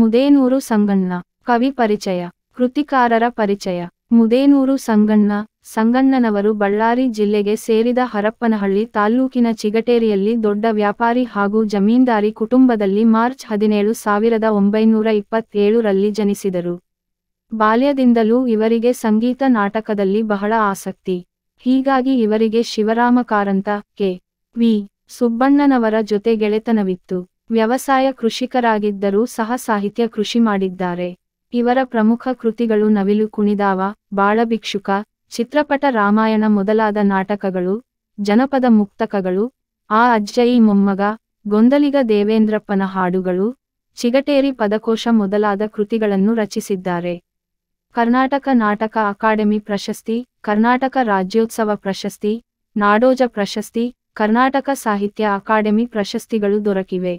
ಮುದೇನೂರು ಸಂಗಣ್ಣ ಕವಿ ಪರಿಚಯ ಕೃತಿಕಾರರ ಪರಿಚಯ ಮುದೇನೂರು ಸಂಗಣ್ಣ ಸಂಗಣ್ಣನವರು ಬಳ್ಳಾರಿ ಜಿಲ್ಲೆಗೆ ಸೇರಿದ ಹರಪ್ಪನಹಳ್ಳಿ ತಾಲ್ಲೂಕಿನ ಚಿಗಟೇರಿಯಲ್ಲಿ ದೊಡ್ಡ ವ್ಯಾಪಾರಿ ಹಾಗೂ ಜಮೀನ್ದಾರಿ ಕುಟುಂಬದಲ್ಲಿ ಮಾರ್ಚ್ ಹದಿನೇಳು ಸಾವಿರದ ಒಂಬೈನೂರ ಇಪ್ಪತ್ತೇಳರಲ್ಲಿ ಜನಿಸಿದರು ಬಾಲ್ಯದಿಂದಲೂ ಇವರಿಗೆ ಸಂಗೀತ ನಾಟಕದಲ್ಲಿ ಬಹಳ ಆಸಕ್ತಿ ಹೀಗಾಗಿ ಇವರಿಗೆ ಶಿವರಾಮ ಕಾರಂತ ಕೆ ವಿ ಸುಬ್ಬಣ್ಣನವರ ಜೊತೆ ಗೆಳೆತನವಿತ್ತು ವ್ಯವಸಾಯ ಕೃಷಿಕರಾಗಿದ್ದರೂ ಸಹ ಸಾಹಿತ್ಯ ಕೃಷಿ ಮಾಡಿದ್ದಾರೆ ಇವರ ಪ್ರಮುಖ ಕೃತಿಗಳು ನವಿಲು ಕುಣಿದಾವ ಬಾಳಭಿಕ್ಷುಕ ಚಿತ್ರಪಟ ರಾಮಾಯಣ ಮೊದಲಾದ ನಾಟಕಗಳು ಜನಪದ ಮುಕ್ತಕಗಳು ಆ ಅಜ್ಜಯಿ ಮೊಮ್ಮಗ ಗೊಂದಲಿಗ ದೇವೇಂದ್ರಪ್ಪನ ಹಾಡುಗಳು ಚಿಗಟೇರಿ ಪದಕೋಶ ಮೊದಲಾದ ಕೃತಿಗಳನ್ನು ರಚಿಸಿದ್ದಾರೆ ಕರ್ನಾಟಕ ನಾಟಕ ಅಕಾಡೆಮಿ ಪ್ರಶಸ್ತಿ ಕರ್ನಾಟಕ ರಾಜ್ಯೋತ್ಸವ ಪ್ರಶಸ್ತಿ ನಾಡೋಜ ಪ್ರಶಸ್ತಿ ಕರ್ನಾಟಕ ಸಾಹಿತ್ಯ ಅಕಾಡೆಮಿ ಪ್ರಶಸ್ತಿಗಳು ದೊರಕಿವೆ